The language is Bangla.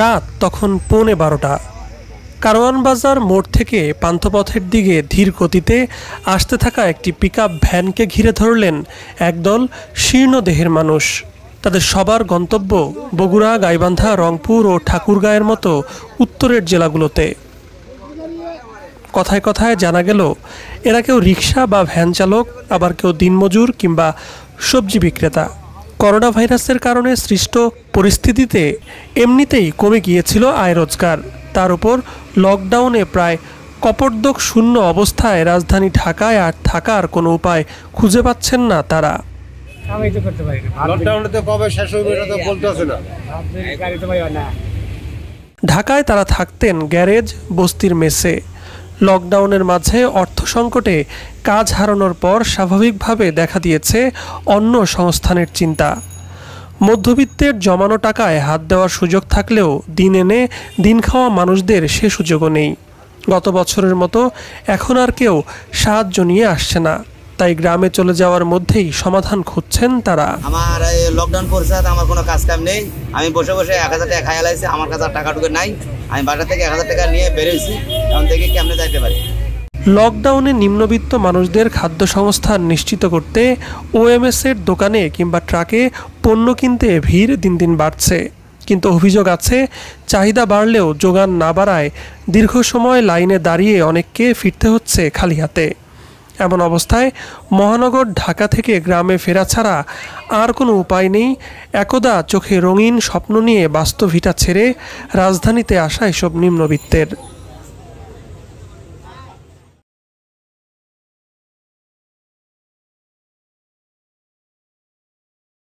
রাত তখন পৌনে বারোটা কারওয়ানবাজার মোড় থেকে পান্থপথের দিকে ধীর গতিতে আসতে থাকা একটি পিক ভ্যানকে ঘিরে ধরলেন একদল শীর্ণ দেহের মানুষ তাদের সবার গন্তব্য বগুড়া গাইবান্ধা রংপুর ও ঠাকুরগাঁয়ের মতো উত্তরের জেলাগুলোতে কথায় কথায় জানা গেল এরা কেউ রিক্সা বা ভ্যান চালক আবার কেউ দিনমজুর কিংবা সবজি বিক্রেতা করোনা ভাইরাসের কারণে সৃষ্ট পরিস্থিতিতে এমনিতেই কমে গিয়েছিল আয় রোজগার তার উপর লকডাউনে প্রায় কপর্দক শূন্য অবস্থায় রাজধানী ঢাকায় আর থাকার কোনো উপায় খুঁজে পাচ্ছেন না তারা ঢাকায় তারা থাকতেন গ্যারেজ বস্তির মেসে লকডাউনের মাঝে অর্থ সংকটে কাজ হারানোর পর স্বাভাবিকভাবে দেখা দিয়েছে অন্য সংস্থানের চিন্তা মধ্যবিত্তের জমানো টাকায় হাত দেওয়ার সুযোগ থাকলেও দিন এনে দিন খাওয়া মানুষদের সে সুযোগও নেই গত বছরের মতো এখন আর কেউ সাহায্য নিয়ে আসছে না তাই গ্রামে চলে যাওয়ার মধ্যেই সমাধান খুঁজছেন তারা আমার এই লকডাউন পড়ছে আমার কোনো কাজ কাম নেই আমি বসে বসে এক হাজার টাকা খাইয়া লাগছে আমার কাছে টাকা নাই আমি বাজার থেকে এক হাজার টাকা নিয়ে বেরিয়েছি লকডাউনে নিম্নবিত্ত মানুষদের খাদ্য সংস্থান নিশ্চিত করতে ওএমএসের দোকানে কিংবা ট্রাকে পণ্য কিনতে ভিড় দিন দিন বাড়ছে কিন্তু অভিযোগ আছে চাহিদা বাড়লেও যোগান না বাড়ায় দীর্ঘ সময় লাইনে দাঁড়িয়ে অনেককে ফিরতে হচ্ছে খালি হাতে এমন অবস্থায় মহানগর ঢাকা থেকে গ্রামে ফেরা ছাড়া আর কোনো উপায় নেই একদা চোখে রঙিন স্বপ্ন নিয়ে বাস্তব ভিটা ছেড়ে রাজধানীতে আসা এসব নিম্নবিত্তের